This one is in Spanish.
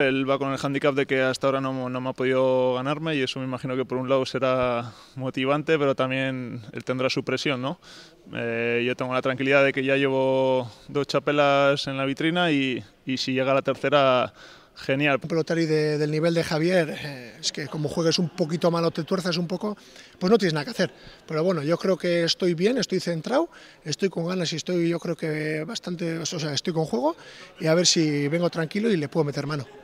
Él va con el handicap de que hasta ahora no, me ha podido ganarme y eso me imagino que por un lado será motivante, pero también él tendrá su presión, ¿no? Eh, yo tengo la tranquilidad de que ya llevo dos chapelas en la vitrina y, si llega la tercera genial. Un pelotario y del nivel de Javier, eh, es que como juegues un poquito malo, te tuerzas un poco, pues no tienes nada que hacer. Pero bueno, yo creo que estoy bien, estoy centrado, estoy con ganas y estoy, yo creo que bastante, o sea, estoy con juego y a ver si vengo tranquilo y le puedo meter mano.